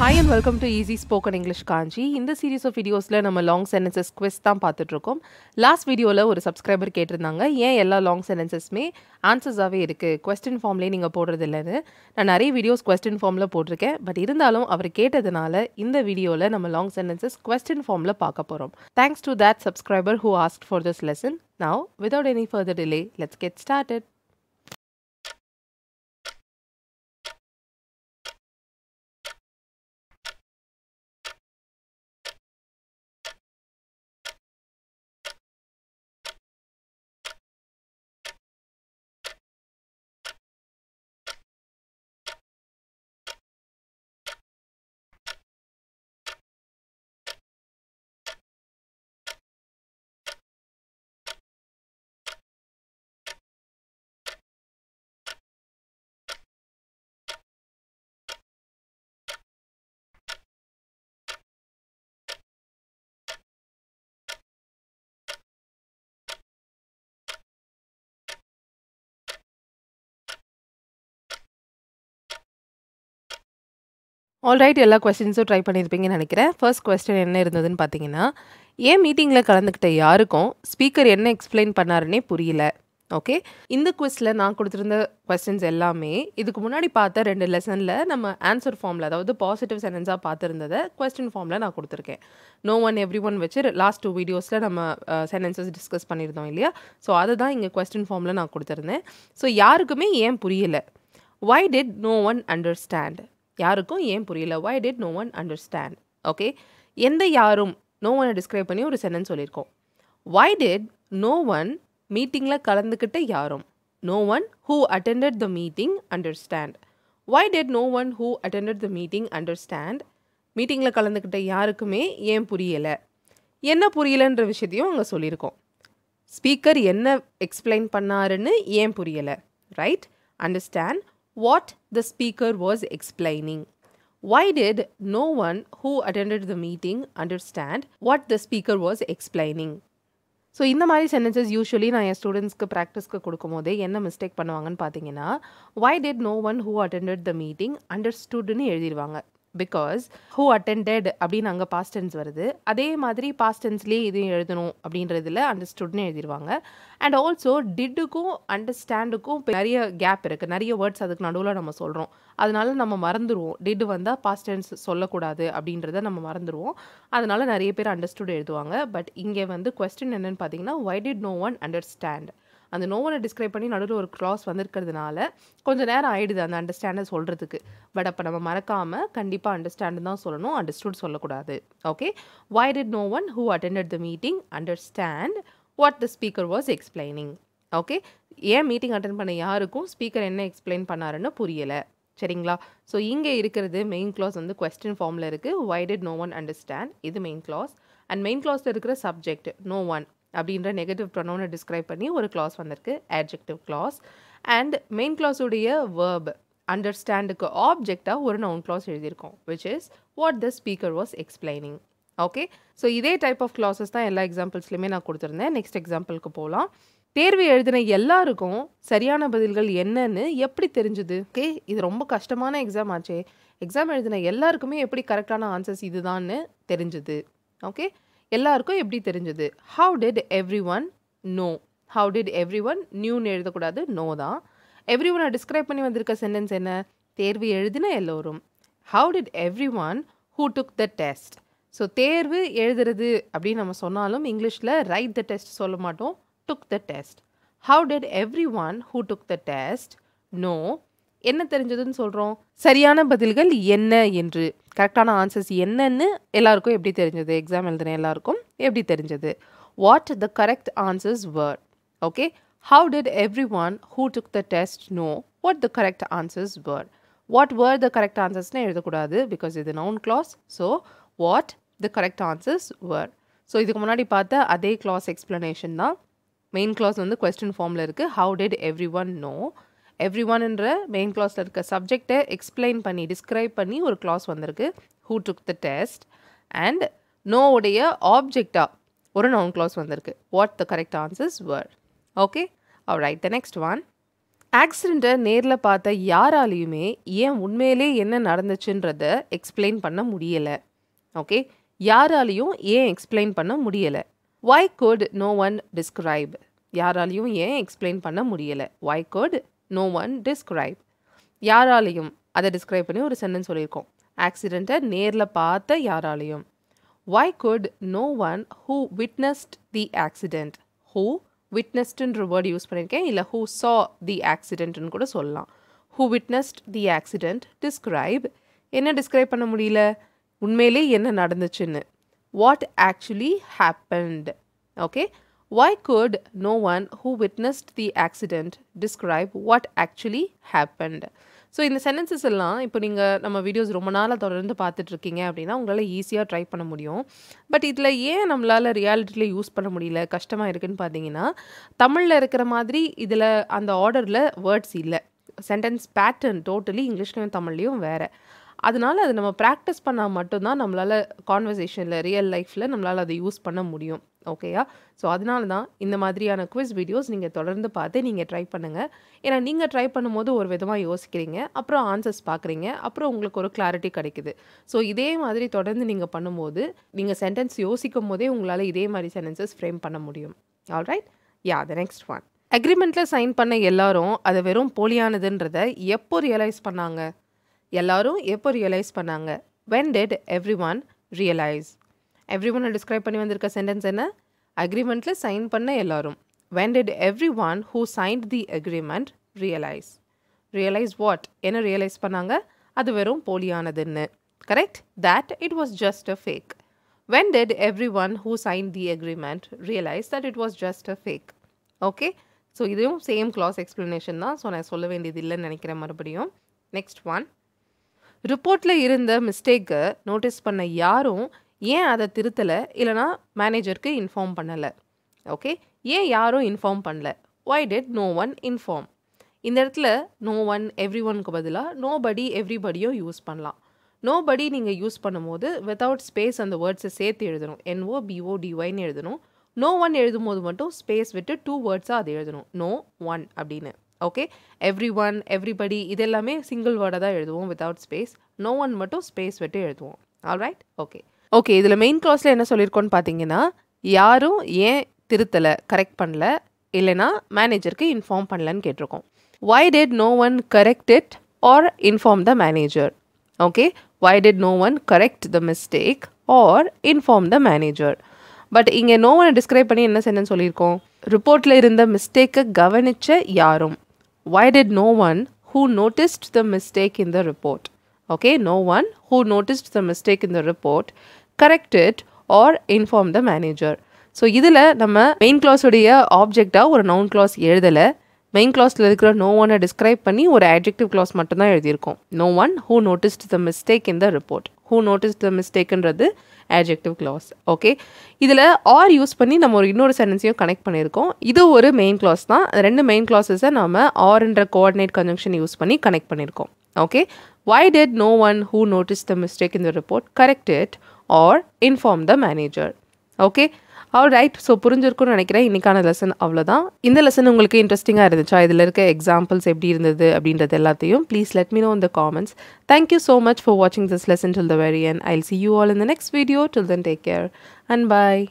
Hi and welcome to easy spoken English Kanchi இந்த series of வீடியோஸில் நம்ம லாங் சென்டென்சஸ் குவெஸ் தான் பார்த்துட்ருக்கோம் லாஸ்ட் வீடியோவில் ஒரு சப்ஸ்கிரைபர் கேட்டிருந்தாங்க ஏன் எல்லா லாங் சென்டென்சஸ்மே ஆன்சர்ஸாகவே இருக்குது கொஸ்டின் ஃபார்ம்லேயே நீங்கள் போடுறது இல்லைன்னு நான் நிறைய வீடியோஸ் கொஸ்டின் ஃபார்மில் போட்டிருக்கேன் பட் இருந்தாலும் அவர் கேட்டதுனால இந்த வீடியோவில் நம்ம லாங் சென்டென்சஸ் கொஸ்டின் ஃபார்மில் பார்க்க போகிறோம் thanks to that subscriber who ask for this lesson now without any further delay let's get started alright எல்லா கொஸ்டின்ஸும் ட்ரை பண்ணியிருப்பீங்கன்னு நினைக்கிறேன் ஃபர்ஸ்ட் கொஸ்டின் என்ன இருந்ததுன்னு பார்த்தீங்கன்னா ஏன் மீட்டிங்கில் கலந்துக்கிட்ட யாருக்கும் ஸ்பீக்கர் என்ன எக்ஸ்பிளைன் பண்ணாருன்னே புரியல ஓகே இந்த கொஸ்டில் நான் கொடுத்துருந்த கொஸ்டின்ஸ் எல்லாமே இதுக்கு முன்னாடி பார்த்த ரெண்டு லெசனில் நம்ம ஆன்சர் ஃபார்மில் அதாவது பாசிட்டிவ் சென்டென்ஸாக பார்த்துருந்ததை கொஸ்டின் ஃபார்மில் நான் கொடுத்துருக்கேன் நோ ஒன் எவ்ரி ஒன் வச்சு லாஸ்ட் டூ வீடியோஸில் நம்ம சென்டென்சஸ் டிஸ்கஸ் பண்ணியிருந்தோம் இல்லையா ஸோ அதை தான் இங்கே கொஸ்டின் ஃபார்மில் நான் கொடுத்துருந்தேன் ஸோ யாருக்குமே ஏன் புரியலை why did no one understand யாருக்கும் ஏன் புரியல why did no one understand okay எந்த யாரும் நோ ஒன் டிஸ்கிரைப் பண்ணி ஒரு சென்டென்ஸ் சொல்லியிருக்கோம் வை டிட் நோ ஒன் மீட்டிங்கில் கலந்துக்கிட்ட யாரும் no one who attended the meeting understand why did no one who attended the meeting understand மீட்டிங்கில் கலந்துக்கிட்ட யாருக்குமே ஏன் புரியலை என்ன புரியலைன்ற விஷயத்தையும் அங்கே சொல்லியிருக்கோம் ஸ்பீக்கர் என்ன எக்ஸ்பிளைன் பண்ணாருன்னு ஏன் புரியலை right understand what the speaker was explaining. Why did no one who attended the meeting understand what the speaker was explaining? So இந்த மாதிரி சென்டென்சஸ் யூஸ்வலி நான் என் ஸ்டூடெண்ட்ஸ்க்கு ப்ராக்டிஸ்க்கு கொடுக்கும் போதே என்ன மிஸ்டேக் பண்ணுவாங்கன்னு பார்த்தீங்கன்னா why did no one who attended the meeting அண்டர்ஸ்டுட்னு எழுதிடுவாங்க பிகாஸ் ஹூ அட்டெண்டட் அப்படின்னு அங்கே பாஸ்ட் டென்ஸ் வருது அதே மாதிரி பாஸ்ட் டென்ஸ்லேயே இதையும் எழுதணும் அப்படின்றதுல அண்டர்ஸ்டுட்னு எழுதிடுவாங்க அண்ட் ஆல்சோ டிட்டுக்கும் அண்டர்ஸ்டாண்டுக்கும் நிறைய கேப் இருக்குது நிறைய வேர்ட்ஸ் அதுக்கு நடுவில் நம்ம சொல்கிறோம் அதனால நம்ம மறந்துடுவோம் டிட் வந்தால் பாஸ்ட் டென்ஸ் சொல்லக்கூடாது அப்படின்றத நம்ம மறந்துடுவோம் அதனால நிறைய பேர் அண்டர்ஸ்டுட் எழுதுவாங்க பட் இங்கே வந்து கொஸ்டின் என்னென்னு பார்த்தீங்கன்னா why did no one understand அந்த நோவனை டிஸ்கிரைப் பண்ணி நடுவில் ஒரு க்ளாஸ் வந்திருக்கிறதுனால கொஞ்சம் நேரம் ஆயிடுது அந்த அண்டர்ஸ்டாண்டை சொல்கிறதுக்கு பட் அப்போ நம்ம மறக்காமல் கண்டிப்பாக அண்டர்ஸ்டாண்ட் தான் சொல்லணும் அண்டர்ஸ்டூட் சொல்லக்கூடாது okay why did no one who attended the meeting understand what the speaker was explaining okay ஏன் மீட்டிங் அட்டன் பண்ண யாருக்கும் ஸ்பீக்கர் என்ன எக்ஸ்பிளைன் பண்ணாருன்னு புரியலை சரிங்களா ஸோ இங்கே இருக்கிறது மெயின் கிளாஸ் வந்து கொஸ்டின் ஃபார்மில் இருக்குது why did no one understand இது மெயின் கிளாஸ் அண்ட் மெயின் கிளாஸில் இருக்கிற சப்ஜெக்ட் நோ ஒன் அப்படின்ற நெகட்டிவ் ப்ரொனவுனை டிஸ்கிரைப் பண்ணி ஒரு கிளாஸ் வந்திருக்கு ஆப்ஜெக்டிவ் கிளாஸ் அண்ட் மெயின் கிளாஸுடைய வேர்ப் அண்டர்ஸ்டாண்டுக்கு ஆப்ஜெக்டாக ஒரு நவுன் கிளாஸ் எழுதியிருக்கோம் which is what the speaker was explaining okay so இதே டைப் ஆஃப் கிளாஸஸ் தான் எல்லா எக்ஸாம்பிள்ஸ்லையுமே நான் கொடுத்துருந்தேன் நெக்ஸ்ட் எக்ஸாம்பிளுக்கு போகலாம் தேர்வு எழுதின எல்லாருக்கும் சரியான பதில்கள் என்னன்னு எப்படி தெரிஞ்சுது ஓகே இது ரொம்ப கஷ்டமான எக்ஸாம் ஆச்சே எக்ஸாம் எழுதின எல்லாருக்குமே எப்படி கரெக்டான ஆன்சர்ஸ் இதுதான்னு தெரிஞ்சுது ஓகே எல்லாருக்கும் எப்படி தெரிஞ்சது how did every one know how did every one நியூன்னு எழுதக்கூடாது நோ தான் எவ்ரி ஒனை டிஸ்கிரைப் பண்ணி வந்திருக்க சென்டென்ஸ் என்ன தேர்வு எழுதின எல்லோரும் how did every one who took the test so தேர்வு எழுதுறது அப்படின்னு நம்ம சொன்னாலும் இங்கிலீஷில் ரைட் த டெஸ்ட் சொல்ல மாட்டோம் took the test how did every one who took the test know என்ன தெரிஞ்சதுன்னு சொல்கிறோம் சரியான பதில்கள் என்ன என்று கரெக்டான ஆன்சர்ஸ் என்னன்னு எல்லாருக்கும் எப்படி தெரிஞ்சது எக்ஸாம் எழுதுன எல்லாருக்கும் எப்படி தெரிஞ்சது what the correct answers were okay how did every one who took the test know what the correct answers were what were the correct ஆன்சர்ஸ்னு எழுதக்கூடாது பிகாஸ் இது noun clause so what the correct answers were so இதுக்கு முன்னாடி பார்த்த அதே clause explanation தான் main clause வந்து question ஃபார்மில் இருக்குது how did every one know every ஒன்ன்ற மெயின் கிளாஸில் இருக்க சப்ஜெக்டை எக்ஸ்பிளைன் பண்ணி டிஸ்கிரைப் பண்ணி ஒரு கிளாஸ் வந்திருக்கு who took the test and நோவுடைய ஆப்ஜெக்டாக ஒரு நவுன் கிளாஸ் வந்திருக்கு what the correct answers were okay அவர் ரைட் த நெக்ஸ்ட் ஒன் ஆக்சிடெண்ட்டை நேரில் பார்த்த யாராலையுமே ஏன் உண்மையிலே என்ன நடந்துச்சுன்றத எக்ஸ்பிளைன் பண்ண முடியலை ஓகே யாராலையும் ஏன் எக்ஸ்பிளைன் பண்ண முடியலை why could no one describe யாராலையும் ஏன் எக்ஸ்பிளைன் பண்ண முடியலை why could no one describe யாராலையும் அதை டிஸ்கிரைப் பண்ணி ஒரு சென்டென்ஸ் சொல்லியிருக்கோம் ஆக்சிடெண்ட்டை நேரில் பார்த்த யாராலையும் why could no one who witnessed the accident who விட்னஸ்டுன்ற வேர்டு யூஸ் பண்ணியிருக்கேன் இல்லை ஹூ சா தி ஆக்சிடென்ட்னு கூட சொல்லலாம் who witnessed the accident describe என்ன டிஸ்கிரைப் பண்ண முடியல உண்மையிலே என்ன நடந்துச்சுன்னு what actually happened okay Why could no one who witnessed the accident describe what actually happened? So இந்த சென்டென்சஸ் எல்லாம் இப்போ நீங்கள் நம்ம வீடியோஸ் ரொம்ப நாளாக தொடர்ந்து பார்த்துட்ருக்கீங்க அப்படின்னா உங்களால் ஈஸியாக ட்ரை பண்ண முடியும் பட் இதில் ஏன் நம்மளால் ரியாலிட்டியில் யூஸ் பண்ண முடியல கஷ்டமாக இருக்குதுன்னு பார்த்தீங்கன்னா தமிழில் இருக்கிற மாதிரி இதில் அந்த ஆர்டரில் வேர்ட்ஸ் இல்லை சென்டென்ஸ் பேட்டர்ன் டோட்டலி இங்கிலீஷ்லையும் தமிழ்லேயும் வேறு அதனால் அதை நம்ம ப்ராக்டிஸ் பண்ணால் மட்டும்தான் நம்மளால் கான்வர்சேஷனில் ரியல் லைஃப்பில் நம்மளால் அதை யூஸ் பண்ண முடியும் ஓகேயா ஸோ அதனால தான் இந்த மாதிரியான குவிஸ் வீடியோஸ் நீங்கள் தொடர்ந்து பார்த்து நீங்கள் ட்ரை பண்ணுங்கள் ஏன்னா நீங்கள் ட்ரை பண்ணும்போது ஒரு விதமாக யோசிக்கிறீங்க அப்புறம் ஆன்சர்ஸ் பார்க்குறீங்க அப்புறம் உங்களுக்கு ஒரு கிளாரிட்டி கிடைக்குது ஸோ இதே மாதிரி தொடர்ந்து நீங்கள் பண்ணும்போது நீங்கள் சென்டென்ஸ் யோசிக்கும் போதே உங்களால் இதே மாதிரி சென்டென்சஸ் ஃப்ரேம் பண்ண முடியும் all right yeah the next one அக்ரிமெண்ட்டில் சைன் பண்ண எல்லாரும் அதை வெறும் போலியானதுன்றதை எப்போ ரியலைஸ் பண்ணாங்க எல்லாரும் எப்போ ரியலைஸ் பண்ணாங்க when did every one realise every one describe பண்ணி வந்திருக்க சென்டென்ஸ் என்ன அக்ரிமெண்ட்டில் சைன் பண்ண எல்லாரும் when did every one who signed the agreement realise realise what என்ன ரியலைஸ் பண்ணாங்க அது வெறும் போலியானதுன்னு correct that it was just a fake when did every one who sign the agreement realise that it was just a fake okay so இதுவும் same clause explanation தான் so நான் சொல்ல வேண்டியது இல்லைன்னு நினைக்கிறேன் மறுபடியும் நெக்ஸ்ட் ஒன் ரிப்போர்ட்டில் இருந்த மிஸ்டேக்கை நோட்டீஸ் பண்ண யாரும் ஏன் அதை திருத்தலை இல்லைனா மேனேஜருக்கு இன்ஃபார்ம் பண்ணலை ஓகே ஏன் யாரும் இன்ஃபார்ம் பண்ணல why did no one inform இந்த இடத்துல நோ ஒன் எவ்ரி ஒனுக்கு பதிலாக நோ படி எவ்ரிபடியும் யூஸ் பண்ணலாம் நோ படி நீங்கள் யூஸ் பண்ணும்போது வித்தவுட் ஸ்பேஸ் அந்த வேர்ட்ஸை சேர்த்து எழுதணும் என்ஓ பிஓ டிஒய்னு எழுதணும் நோ ஒன் எழுதும் போது மட்டும் ஸ்பேஸ் விட்டு டூ வேர்ட்ஸாக அதை எழுதணும் நோ ஒன் அப்படின்னு ஓகே எவ்ரி ஒன் எவ்ரிபடி இது எல்லாமே சிங்கிள் வேர்டாக தான் எழுதுவோம் வித்தவுட் ஸ்பேஸ் நோ ஒன் மட்டும் ஸ்பேஸ் விட்டு எழுதுவோம் ஆல் ரைட் ஓகே ஓகே இதில் மெயின் க்ளாஸில் என்ன சொல்லியிருக்கோன்னு பார்த்தீங்கன்னா யாரும் ஏன் திருத்தலை கரெக்ட் பண்ணல இல்லைனா மேனேஜருக்கு இன்ஃபார்ம் பண்ணலன்னு கேட்டிருக்கோம் why did no one correct it or inform the manager okay why did no one correct the mistake or inform the manager but இங்கே நோ ஒனை டிஸ்கிரைப் பண்ணி என்ன சென்டென்ஸ் சொல்லியிருக்கோம் ரிப்போர்ட்டில் இருந்த மிஸ்டேக்கை கவனித்த யாரும் Why did no one who noticed the mistake in the report, okay, no one who noticed the mistake in the report, correct it or inform the manager. So இதில் நம்ம மெயின் கிளாஸுடைய ஆப்ஜெக்டாக ஒரு நவுன் கிளாஸ் எழுதலை main கிளாஸில் இருக்கிற no ஒனை describe பண்ணி ஒரு ஆட்ஜெக்டிவ் clause மட்டும்தான் எழுதியிருக்கோம் no one who noticed the mistake in the report who notice the மிஸ்டேக்குன்றது ஆப்ஜெக்டிவ் கிளாஸ் ஓகே இதில் ஆர் யூஸ் பண்ணி நம்ம ஒரு இன்னொரு சென்டென்ஸையும் கனெக்ட் பண்ணியிருக்கோம் இது ஒரு மெயின் கிளாஸ் தான் ரெண்டு மெயின் கிளாஸஸை நம்ம ஆர்ன்ற கோஆர்டினேட் கன்ஜங்ஷன் யூஸ் பண்ணி கனெக்ட் பண்ணியிருக்கோம் okay why did no one who notice the mistake in the report correct it or inform the manager okay all right so புரிஞ்சிருக்கும்னு நினைக்கிறேன் இன்றைக்கான லெசன் அவ்வளோதான் இந்த லெசன் உங்களுக்கு இன்ட்ரெஸ்டிங்காக இருந்துச்சா இதில் இருக்க எக்ஸாம்பிள்ஸ் எப்படி இருந்தது அப்படின்றது எல்லாத்தையும் ப்ளீஸ் லெட் மீ நோ இந்த comments thank you so much for வாட்சிங் this lesson till the very end I see you all in the next video till then take care and bye